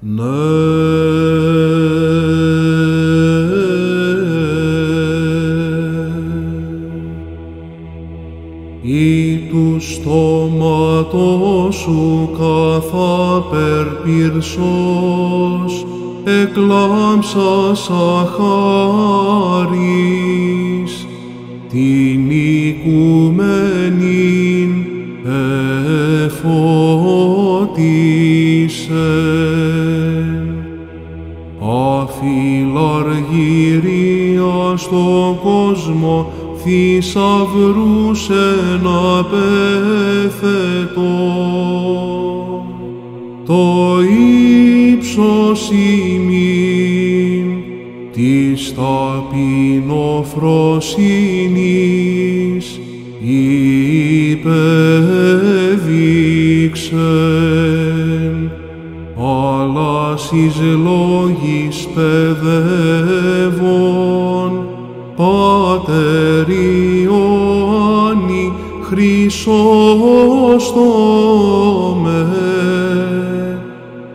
Ναι. Ή του στόματος σου καθάπερ πυρσός, εκλάμψα σαχάρις, την οικουμένην εφόν. Ο φιλαργυρία στο κόσμο θησαυρούσε να πέθετο. Το ύψος ημίν της ταπεινοφροσύνης υπέδειξε αλλά εις λόγης παιδεύων, Πάτερ Ιωάννη Χρυσόστομε,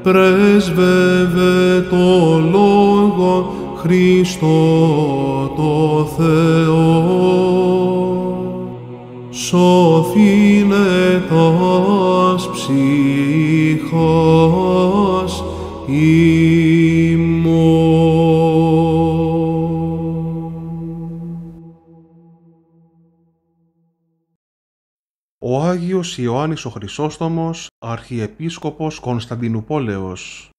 πρέσβευε το Λόγο Χριστό το Θεό, Σοφήνε τας ψυχάς ο Άγιος Ιωάννης ο Χρυσόστομος, Αρχιεπίσκοπος Κωνσταντινούπολεως.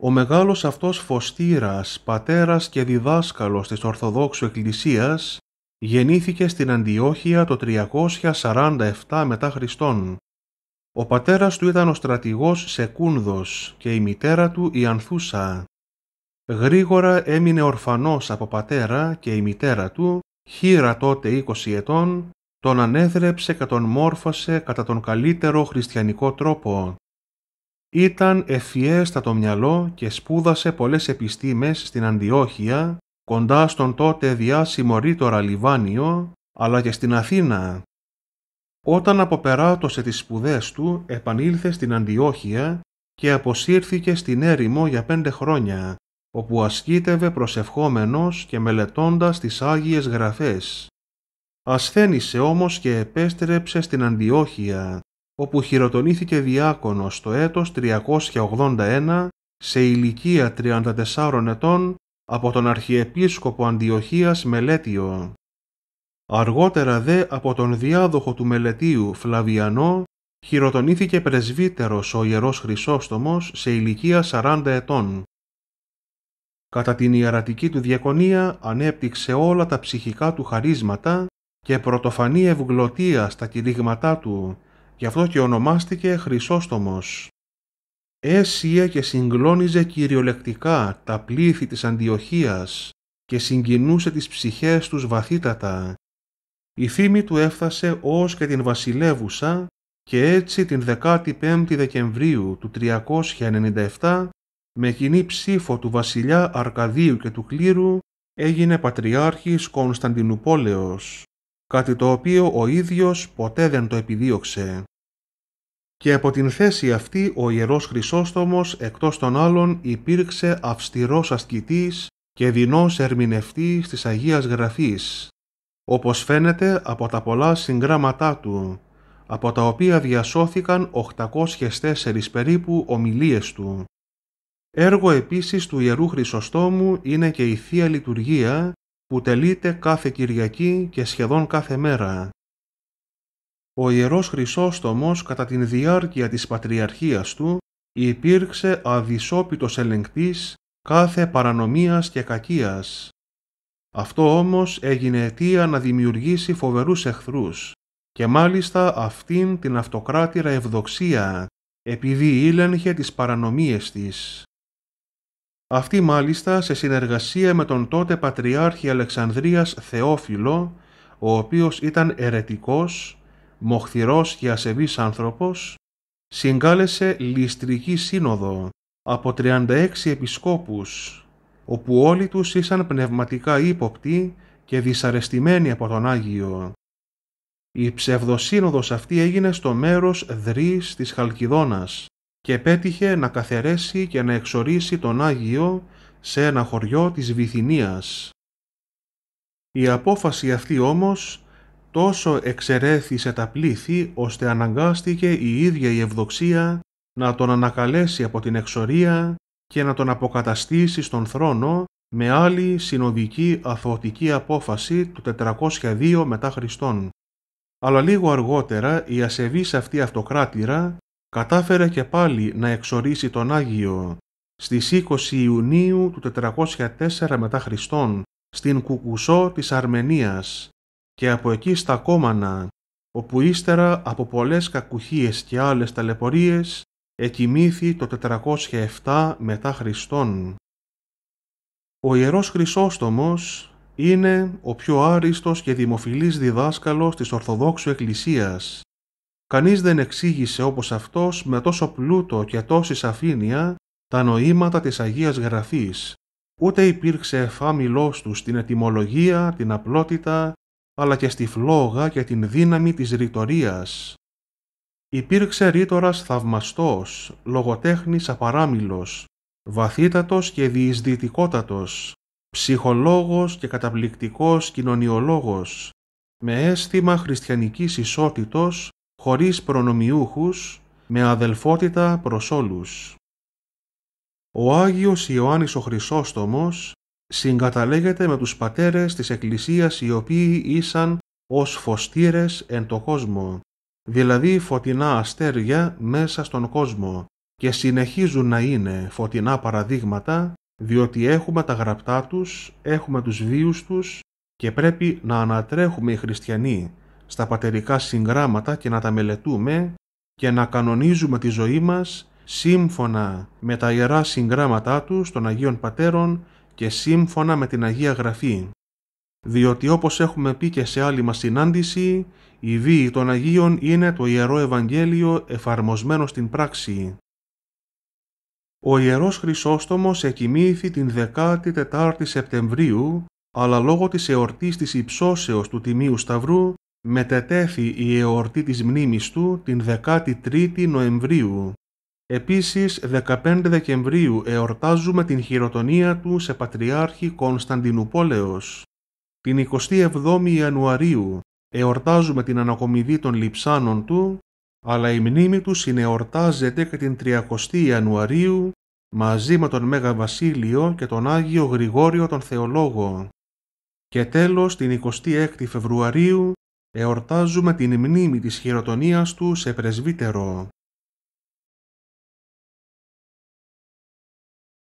Ο μεγάλος αυτός φωστήρας, πατέρας και διδάσκαλος της Ορθοδόξου Εκκλησίας, γεννήθηκε στην Αντιόχεια το 347 μετά Χριστόν ο πατέρας του ήταν ο στρατηγός Σεκούνδος και η μητέρα του η Ανθούσα. Γρήγορα έμεινε ορφανός από πατέρα και η μητέρα του, χείρα τότε 20 ετών, τον ανέδρεψε και τον μόρφωσε κατά τον καλύτερο χριστιανικό τρόπο. Ήταν ευφιέστατο μυαλό και σπούδασε πολλές επιστήμες στην Αντιόχεια, κοντά στον τότε διάσημο ρήτορα Λιβάνιο, αλλά και στην Αθήνα, όταν αποπεράτωσε τις σπουδές του, επανήλθε στην Αντιόχεια και αποσύρθηκε στην έρημο για πέντε χρόνια, όπου ασκήτευε προσευχόμενος και μελετώντας τις Άγιες Γραφές. Ασθένησε όμως και επέστρεψε στην Αντιόχεια, όπου χειροτονήθηκε διάκονος το έτος 381 σε ηλικία 34 ετών από τον Αρχιεπίσκοπο Αντιοχίας Μελέτιο. Αργότερα δε από τον διάδοχο του μελετίου Φλαβιανό χειροτονήθηκε πρεσβύτερος ο Ιερός Χρυσόστομος σε ηλικία 40 ετών. Κατά την ιερατική του διακονία ανέπτυξε όλα τα ψυχικά του χαρίσματα και πρωτοφανή ευγλωτία στα κηρύγματά του, γι' αυτό και ονομάστηκε Χρυσόστομος. Έσυε και συγκλώνιζε κυριολεκτικά τα πλήθη της Αντιοχίας και συγκινούσε τις ψυχές τους βαθύτατα η φήμη του έφτασε ως και την βασιλεύουσα και έτσι την 15η Δεκεμβρίου του 397 με κοινή ψήφο του βασιλιά Αρκαδίου και του κλήρου έγινε Πατριάρχης Κωνσταντινούπολεως, κάτι το οποίο ο ίδιος ποτέ δεν το επιδίωξε. Και από την θέση αυτή ο Ιερός Χρυσόστομος εκτός των άλλων υπήρξε αυστηρός ασκητής και δεινός ερμηνευτής της Αγίας Γραφής, όπως φαίνεται από τα πολλά συγγράμματά του, από τα οποία διασώθηκαν 804 περίπου ομιλίες του. Έργο επίσης του Ιερού Χρυσοστόμου είναι και η Θεία Λειτουργία που τελείται κάθε Κυριακή και σχεδόν κάθε μέρα. Ο Ιερός Χρυσόστομος κατά την διάρκεια της Πατριαρχίας του υπήρξε αδυσόπιτος ελεγκτής κάθε παρανομίας και κακίας. Αυτό όμως έγινε αιτία να δημιουργήσει φοβερούς εχθρούς και μάλιστα αυτήν την αυτοκράτηρα ευδοξία επειδή ήλενχε τις παρανομίες της. Αυτή μάλιστα σε συνεργασία με τον τότε Πατριάρχη Αλεξανδρίας Θεόφιλο, ο οποίος ήταν ερετικός, μοχθηρός και ασεβής άνθρωπος, συγκάλεσε ληστρική σύνοδο από 36 επισκόπους όπου όλοι τους ήσαν πνευματικά ύποπτοι και δυσαρεστημένοι από τον Άγιο. Η ψευδοσύνοδος αυτή έγινε στο μέρος δρύς της Χαλκιδόνας και πέτυχε να καθερέσει και να εξορίσει τον Άγιο σε ένα χωριό της Βυθινίας. Η απόφαση αυτή όμως τόσο εξαιρέθησε τα πλήθη ώστε αναγκάστηκε η ίδια η Ευδοξία να τον ανακαλέσει από την εξορία και να τον αποκαταστήσει στον θρόνο με άλλη συνοδική αθωτική απόφαση του 402 μετά Χριστόν. Αλλά λίγο αργότερα η ασεβής αυτή αυτοκράτηρα κατάφερε και πάλι να εξορίσει τον Άγιο στις 20 Ιουνίου του 404 μετά Χριστόν στην Κουκουσό της Αρμενίας και από εκεί στα Κόμανα, όπου ύστερα από πολλές κακουχίες και άλλες ταλαιπωρίες εκοιμήθη το 407 μετά Χριστόν. Ο Ιερός Χρυσόστομος είναι ο πιο άριστος και δημοφιλής διδάσκαλος της Ορθοδόξου Εκκλησίας. Κανείς δεν εξήγησε όπως αυτός με τόσο πλούτο και τόση σαφήνεια τα νοήματα της Αγίας Γραφής. Ούτε υπήρξε εφάμιλός του στην ετυμολογία, την απλότητα, αλλά και στη φλόγα και την δύναμη της ρητορίας. Υπήρξε ρήτορας θαυμαστός, λογοτέχνης απαράμιλος, βαθύτατος και διεισδυτικότατος, ψυχολόγος και καταπληκτικός κοινωνιολόγος, με αίσθημα χριστιανικής ισότητος, χωρίς προνομιούχους, με αδελφότητα προς όλους. Ο Άγιος Ιωάννης ο Χρυσόστομος συγκαταλέγεται με τους πατέρες της Εκκλησίας οι οποίοι ήσαν ως φωστήρες εν το κόσμο δηλαδή φωτεινά αστέρια μέσα στον κόσμο και συνεχίζουν να είναι φωτεινά παραδείγματα διότι έχουμε τα γραπτά τους, έχουμε τους βίους τους και πρέπει να ανατρέχουμε οι χριστιανοί στα πατερικά συγγράμματα και να τα μελετούμε και να κανονίζουμε τη ζωή μας σύμφωνα με τα Ιερά Συγγράμματά τους των Αγίων Πατέρων και σύμφωνα με την Αγία Γραφή διότι όπως έχουμε πει και σε άλλη μας συνάντηση, η βίη των Αγίων είναι το Ιερό Ευαγγέλιο εφαρμοσμένο στην πράξη. Ο Ιερός Χρυσόστομος εκοιμήθη την 14η Σεπτεμβρίου, αλλά λόγω της εορτής της υψώσεως του Τιμίου Σταυρού, μετετέθη η εορτή της μνήμης του την 13η Νοεμβρίου. Επίσης, 15 Δεκεμβρίου εορτάζουμε την χειροτονία του σε Πατριάρχη Κωνσταντινούπολεως. Την 27η Ιανουαρίου εορτάζουμε την ανακομιδή των λειψάνων του, αλλά η μνήμη του συνεορτάζεται και την 30η Ιανουαρίου μαζί με τον Μέγα Βασίλειο και τον Άγιο Γρηγόριο τον Θεολόγο. Και τέλος την 26η Φεβρουαρίου εορτάζουμε την μνήμη της χειροτονίας του σε πρεσβύτερο.